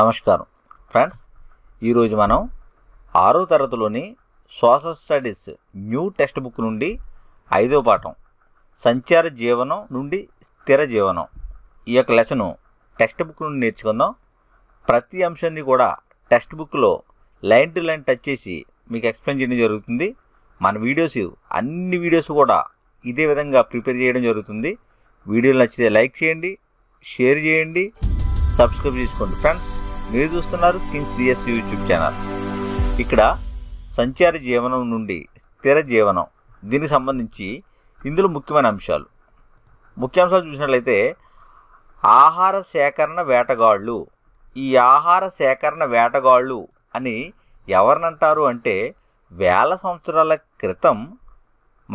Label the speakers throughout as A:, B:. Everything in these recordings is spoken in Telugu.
A: నమస్కారం ఫ్రెండ్స్ ఈరోజు మనం ఆరో తరగతిలోని social studies new textbook నుండి ఐదో పాఠం సంచార జీవనం నుండి స్థిర జీవనం ఈ యొక్క లెసను టెక్స్ట్ బుక్ నుండి నేర్చుకుందాం ప్రతి అంశాన్ని కూడా టెక్స్ట్ బుక్లో లైన్ టు లైన్ టచ్ చేసి మీకు ఎక్స్ప్లెయిన్ చేయడం జరుగుతుంది మన వీడియోస్ అన్ని వీడియోస్ కూడా ఇదే విధంగా ప్రిపేర్ చేయడం జరుగుతుంది వీడియోలు నచ్చితే లైక్ చేయండి షేర్ చేయండి సబ్స్క్రైబ్ చేసుకోండి ఫ్రెండ్స్ మీరు చూస్తున్నారు కింగ్స్ బిఎస్ యూట్యూబ్ ఛానల్ ఇక్కడ సంచార జీవనం నుండి స్థిర జీవనం దీనికి సంబంధించి ఇందులో ముఖ్యమైన అంశాలు ముఖ్యాంశాలు చూసినట్లయితే ఆహార సేకరణ వేటగాళ్ళు ఈ ఆహార సేకరణ వేటగాళ్ళు అని ఎవరినంటారు అంటే వేల సంవత్సరాల క్రితం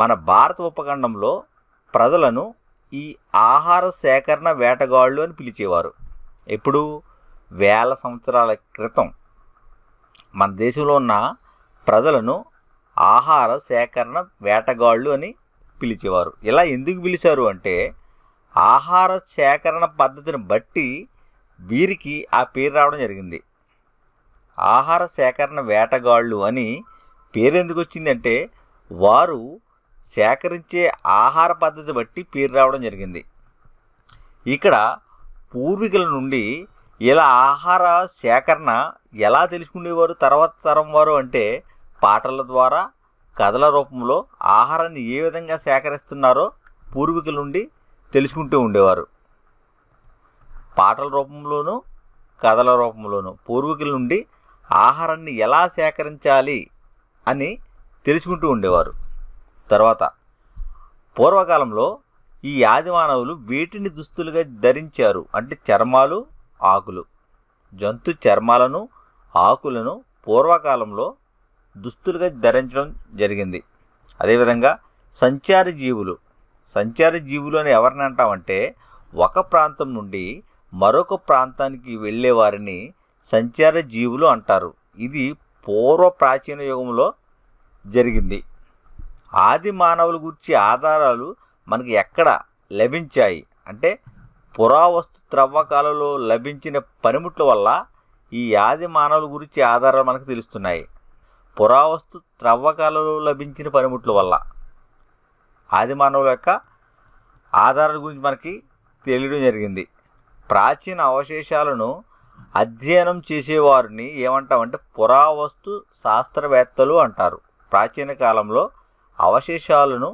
A: మన భారత ఉపఖండంలో ప్రజలను ఈ ఆహార సేకరణ వేటగాళ్ళు అని పిలిచేవారు ఎప్పుడు వేల సంవత్సరాల క్రితం మన దేశంలో ఉన్న ప్రజలను ఆహార సేకరణ వేటగాళ్ళు అని పిలిచేవారు ఇలా ఎందుకు పిలిచారు అంటే ఆహార సేకరణ పద్ధతిని బట్టి వీరికి ఆ పేరు రావడం జరిగింది ఆహార సేకరణ వేటగాళ్ళు అని పేరు ఎందుకు వచ్చిందంటే వారు సేకరించే ఆహార పద్ధతి బట్టి పేరు రావడం జరిగింది ఇక్కడ పూర్వీకుల నుండి ఇలా ఆహార సేకరణ ఎలా తెలుసుకునేవారు తర్వాత తరం వారు అంటే పాటల ద్వారా కథల రూపంలో ఆహారాన్ని ఏ విధంగా సేకరిస్తున్నారో పూర్వీకుల నుండి తెలుసుకుంటూ ఉండేవారు పాటల రూపంలోనూ కథల రూపంలోనూ పూర్వీకుల నుండి ఆహారాన్ని ఎలా సేకరించాలి అని తెలుసుకుంటూ ఉండేవారు తర్వాత పూర్వకాలంలో ఈ ఆదిమానవులు వీటిని దుస్తులుగా ధరించారు అంటే చర్మాలు ఆకులు జంతు చర్మాలను ఆకులను పూర్వకాలంలో దుస్తులుగా ధరించడం జరిగింది అదేవిధంగా సంచార జీవులు సంచార జీవులు అని ఎవరిని అంటామంటే ఒక ప్రాంతం నుండి మరొక ప్రాంతానికి వెళ్ళే వారిని సంచార జీవులు అంటారు ఇది పూర్వ ప్రాచీన యుగంలో జరిగింది ఆది మానవుల గురించి ఆధారాలు మనకి ఎక్కడ లభించాయి అంటే పురావస్తు త్రవ్వకాలలో లభించిన పనిముట్ల వల్ల ఈ ఆది మానవుల గురించి ఆధారాలు మనకు తెలుస్తున్నాయి పురావస్తు త్రవ్వకాలలో లభించిన పనిముట్ల వల్ల ఆది మానవుల యొక్క ఆధారాల గురించి మనకి తెలియడం జరిగింది ప్రాచీన అవశేషాలను అధ్యయనం చేసేవారిని ఏమంటామంటే పురావస్తు శాస్త్రవేత్తలు అంటారు ప్రాచీన కాలంలో అవశేషాలను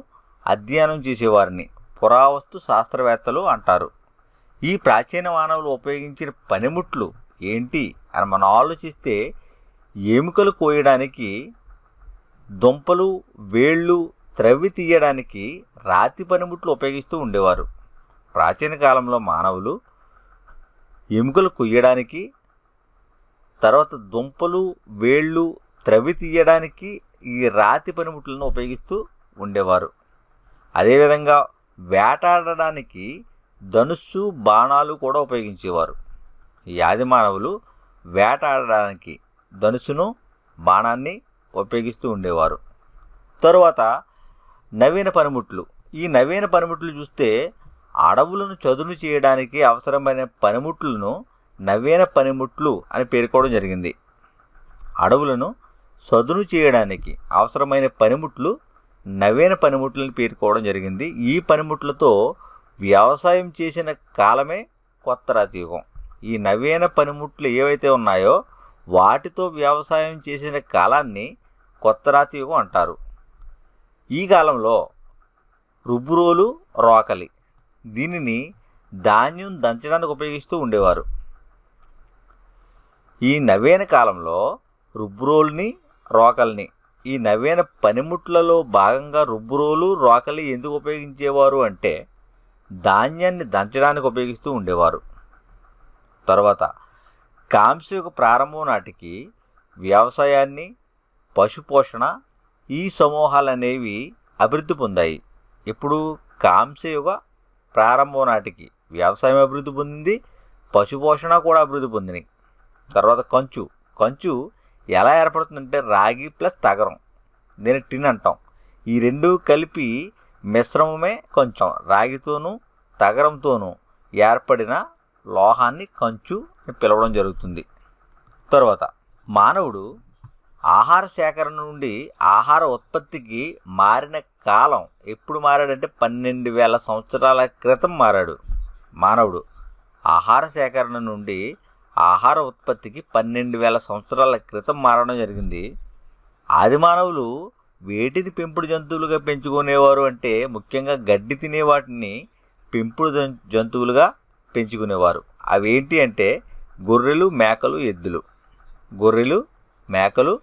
A: అధ్యయనం చేసేవారిని పురావస్తు శాస్త్రవేత్తలు అంటారు ఈ ప్రాచీన మానవులు ఉపయోగించిన పనిముట్లు ఏంటి అని మనం ఆలోచిస్తే ఎముకలు కోయడానికి దుంపలు వేళ్ళు త్రవ్వి తీయడానికి రాతి పనిముట్లు ఉపయోగిస్తూ ఉండేవారు ప్రాచీన కాలంలో మానవులు ఎముకలు కొయ్యడానికి తర్వాత దుంపలు వేళ్ళు త్రవ్వి తీయడానికి ఈ రాతి పనిముట్లను ఉపయోగిస్తూ ఉండేవారు అదేవిధంగా వేటాడడానికి ధనుస్సు బాణాలు కూడా ఉపయోగించేవారు ఈ ఆది మానవులు వేటాడడానికి ధనుసును బాణాన్ని ఉపయోగిస్తూ ఉండేవారు తరువాత నవీన పనిముట్లు ఈ నవీన పనిముట్లు చూస్తే అడవులను చదును చేయడానికి అవసరమైన పనిముట్లను నవీన పనిముట్లు అని పేర్కోవడం జరిగింది అడవులను చదును చేయడానికి అవసరమైన పనిముట్లు నవీన పనిముట్లను పేర్కోవడం జరిగింది ఈ పనిముట్లతో వ్యవసాయం చేసిన కాలమే కొత్త రాతియుగం ఈ నవీన పనిముట్లు ఏవైతే ఉన్నాయో వాటితో వ్యవసాయం చేసిన కాలాన్ని కొత్త రాతియుగం అంటారు ఈ కాలంలో రుబ్బురోలు రోకలి దీనిని ధాన్యం దంచడానికి ఉపయోగిస్తూ ఉండేవారు ఈ నవీన కాలంలో రుబ్రోల్ని రోకల్ని ఈ నవీన పనిముట్లలో భాగంగా రుబ్బురోలు రోకలి ఎందుకు ఉపయోగించేవారు అంటే ధాన్యాన్ని దంచడానికి ఉపయోగిస్తూ ఉండేవారు తర్వాత కాంస్య యొక్క ప్రారంభం నాటికి వ్యవసాయాన్ని పశుపోషణ ఈ సమూహాలు అనేవి అభివృద్ధి పొందాయి ఇప్పుడు కాంస్యయుగ ప్రారంభం నాటికి వ్యవసాయం అభివృద్ధి పొందింది పశుపోషణ కూడా అభివృద్ధి పొందినాయి తర్వాత కంచు కంచు ఎలా ఏర్పడుతుందంటే రాగి ప్లస్ తగరం దీని టిన్ అంటాం ఈ రెండు కలిపి మిశ్రమమే కొంచెం రాగితోనూ తగరంతోనూ ఏర్పడిన లోహాన్ని కంచు పిలవడం జరుగుతుంది తర్వాత మానవుడు ఆహార సేకరణ నుండి ఆహార ఉత్పత్తికి మారిన కాలం ఎప్పుడు మారాడంటే పన్నెండు వేల సంవత్సరాల క్రితం మారాడు మానవుడు ఆహార సేకరణ నుండి ఆహార ఉత్పత్తికి పన్నెండు వేల సంవత్సరాల క్రితం మారడం జరిగింది ఆదిమానవులు వేటిని పెంపుడు జంతువులుగా పెంచుకునేవారు అంటే ముఖ్యంగా గడ్డి తినే వాటిని పెంపుడు జంతువులుగా పెంచుకునేవారు అవేంటి అంటే గొర్రెలు మేకలు ఎద్దులు గొర్రెలు మేకలు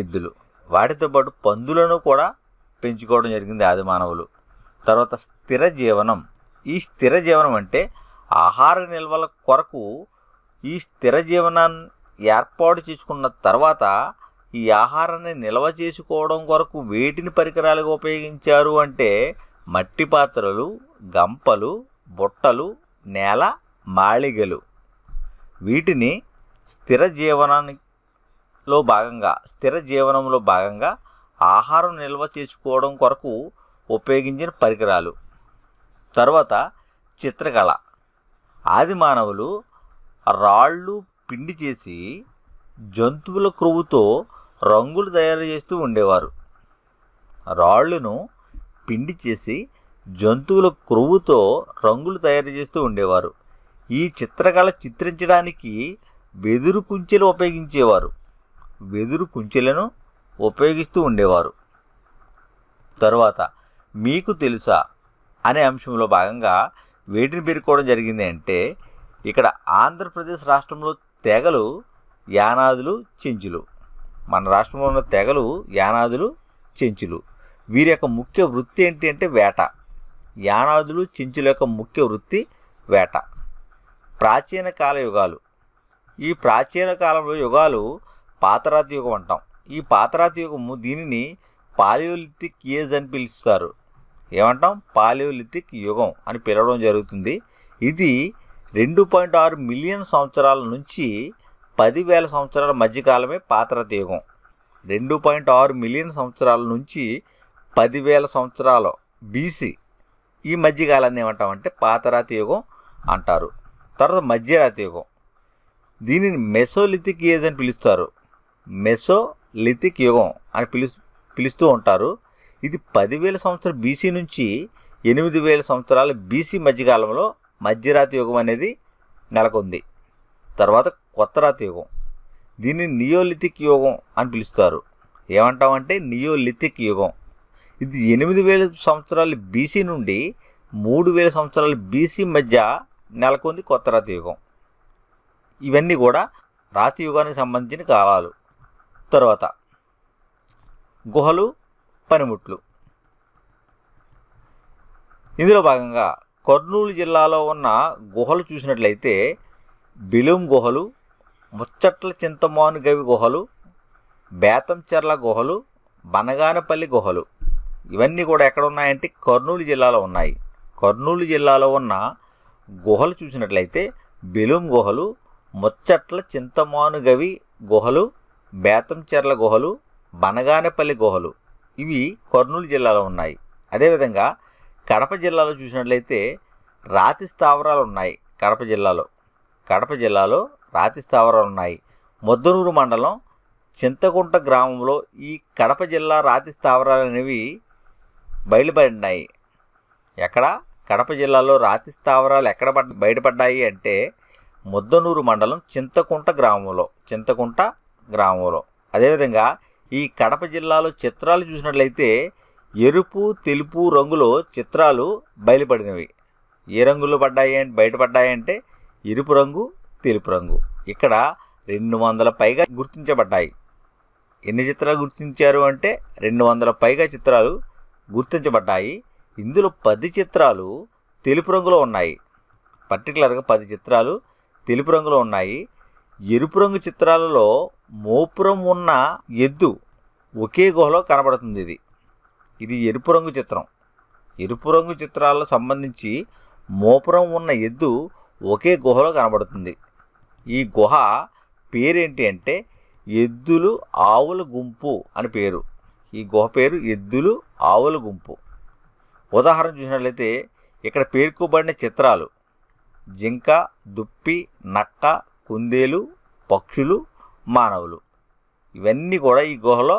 A: ఎద్దులు వాటితో పాటు పందులను కూడా పెంచుకోవడం జరిగింది ఆది మానవులు తర్వాత స్థిర జీవనం ఈ స్థిర జీవనం అంటే ఆహార నిల్వల కొరకు ఈ స్థిర జీవనాన్ని ఏర్పాటు చేసుకున్న తర్వాత ఈ ఆహారాన్ని నిల్వ చేసుకోవడం కొరకు వేటిని పరికరాలుగా ఉపయోగించారు అంటే మట్టి పాత్రలు గంపలు బుట్టలు నేల మాళిగలు వీటిని స్థిర జీవనానికిలో భాగంగా స్థిర జీవనంలో భాగంగా ఆహారం నిల్వ చేసుకోవడం కొరకు ఉపయోగించిన పరికరాలు తర్వాత చిత్రకళ ఆది మానవులు రాళ్ళు పిండి చేసి జంతువుల క్రొవ్వుతో రంగులు తయారు చేస్తూ ఉండేవారు రాళ్ళను పిండి చేసి జంతువుల క్రొవ్వుతో రంగులు తయారు చేస్తూ ఉండేవారు ఈ చిత్రకళ చిత్రించడానికి వెదురు కుంచెలు ఉపయోగించేవారు వెదురు కుంచెలను ఉపయోగిస్తూ ఉండేవారు తరువాత మీకు తెలుసా అనే అంశంలో భాగంగా వేటిని పెరుకోవడం జరిగింది అంటే ఇక్కడ ఆంధ్రప్రదేశ్ రాష్ట్రంలో తెగలు యానాదులు చెంచులు మన రాష్ట్రంలో ఉన్న తెగలు యానాదులు చెంచులు వీరి యొక్క ముఖ్య వృత్తి ఏంటి అంటే వేట యానాదులు చెంచుల యొక్క ముఖ్య వృత్తి వేట ప్రాచీన కాల యుగాలు ఈ ప్రాచీన కాలంలో యుగాలు పాతరాతి యుగం అంటాం ఈ పాతరాతి యుగము దీనిని పాలియోలిథిక్ ఏజ్ అని పిలుస్తారు ఏమంటాం పాలియోలిథిక్ యుగం అని పిలవడం జరుగుతుంది ఇది రెండు పాయింట్ ఆరు మిలియన్ సంవత్సరాల నుంచి పదివేల సంవత్సరాల మధ్యకాలమే తీగం రెండు పాయింట్ ఆరు మిలియన్ సంవత్సరాల నుంచి పదివేల సంవత్సరాలు బీసీ ఈ మధ్యకాలాన్ని ఏమంటామంటే పాతరాతి యుగం అంటారు తర్వాత మధ్యరాతి యుగం దీనిని మెసోలిథిక్ ఏజ్ అని పిలుస్తారు మెసోలిథిక్ యుగం అని పిలు పిలుస్తూ ఉంటారు ఇది పదివేల సంవత్సరం బీసీ నుంచి ఎనిమిది వేల సంవత్సరాల బీసీ మధ్యకాలంలో మధ్యరాతి యుగం అనేది నెలకొంది తర్వాత కొత్త రాతి యుగం దీన్ని నియోలిథిక్ యుగం అని పిలుస్తారు ఏమంటామంటే నియోలిథిక్ యుగం ఇది ఎనిమిది వేల సంవత్సరాలు బీసీ నుండి మూడు వేల సంవత్సరాలు బీసీ మధ్య నెలకొంది కొత్త రాతి యుగం ఇవన్నీ కూడా రాతి యుగానికి సంబంధించిన కాలాలు తర్వాత గుహలు పనిముట్లు ఇందులో భాగంగా కర్నూలు జిల్లాలో ఉన్న గుహలు చూసినట్లయితే బిలుం గుహలు ముచ్చట్ల చింతమాను గవి గుహలు బేతంచెర్ల గుహలు బనగానపల్లి గుహలు ఇవన్నీ కూడా ఎక్కడ ఉన్నాయంటే కర్నూలు జిల్లాలో ఉన్నాయి కర్నూలు జిల్లాలో ఉన్న గుహలు చూసినట్లయితే బెలూం గుహలు ముచ్చట్ల చింతమానుగవి గుహలు బేతంచెర్ల గుహలు బనగానపల్లి గుహలు ఇవి కర్నూలు జిల్లాలో ఉన్నాయి అదేవిధంగా కడప జిల్లాలో చూసినట్లయితే రాతి స్థావరాలు ఉన్నాయి కడప జిల్లాలో కడప జిల్లాలో రాతి స్థావరాలు ఉన్నాయి ముద్దనూరు మండలం చింతకుంట గ్రామంలో ఈ కడప జిల్లా రాతి స్థావరాలు అనేవి బయలుపడినాయి ఎక్కడ కడప జిల్లాలో రాతి స్థావరాలు ఎక్కడ బయటపడ్డాయి అంటే ముద్దనూరు మండలం చింతకుంట గ్రామంలో చింతకుంట గ్రామంలో అదేవిధంగా ఈ కడప జిల్లాలో చిత్రాలు చూసినట్లయితే ఎరుపు తెలుపు రంగులో చిత్రాలు బయలుపడినవి ఏ రంగులు పడ్డాయి బయటపడ్డాయంటే ఎరుపు రంగు తెలుపు రంగు ఇక్కడ రెండు వందల పైగా గుర్తించబడ్డాయి ఎన్ని చిత్రాలు గుర్తించారు అంటే రెండు వందల పైగా చిత్రాలు గుర్తించబడ్డాయి ఇందులో పది చిత్రాలు తెలుపు రంగులో ఉన్నాయి పర్టికులర్గా పది చిత్రాలు తెలుపు రంగులో ఉన్నాయి ఎరుపు రంగు చిత్రాలలో మోపురం ఉన్న ఎద్దు ఒకే గుహలో కనబడుతుంది ఇది ఇది ఎరుపు రంగు చిత్రం ఎరుపు రంగు చిత్రాలకు సంబంధించి మోపురం ఉన్న ఎద్దు ఒకే గుహలో కనబడుతుంది ఈ గుహ పేరేంటి అంటే ఎద్దులు ఆవుల గుంపు అని పేరు ఈ గుహ పేరు ఎద్దులు ఆవుల గుంపు ఉదాహరణ చూసినట్లయితే ఇక్కడ పేర్కొబడిన చిత్రాలు జింక దుప్పి నక్క కుందేలు పక్షులు మానవులు ఇవన్నీ కూడా ఈ గుహలో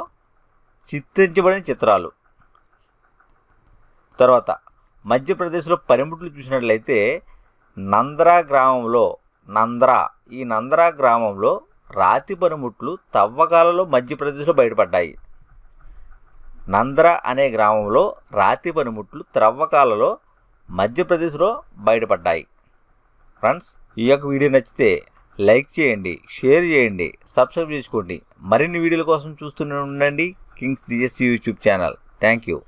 A: చిత్రించబడిన చిత్రాలు తర్వాత మధ్యప్రదేశ్లో పరిముట్లు చూసినట్లయితే నంద్రా గ్రామంలో నంద్రా ఈ నంద్రా గ్రామంలో రాతి పనిముట్లు తవ్వకాలలో మధ్యప్రదేశ్లో బయటపడ్డాయి నంద్రా అనే గ్రామంలో రాతి పనిముట్లు త్రవ్వకాలలో మధ్యప్రదేశ్లో బయటపడ్డాయి ఫ్రెండ్స్ ఈ యొక్క వీడియో నచ్చితే లైక్ చేయండి షేర్ చేయండి సబ్స్క్రైబ్ చేసుకోండి మరిన్ని వీడియోల కోసం చూస్తూనే ఉండండి kings DSC YouTube channel thank you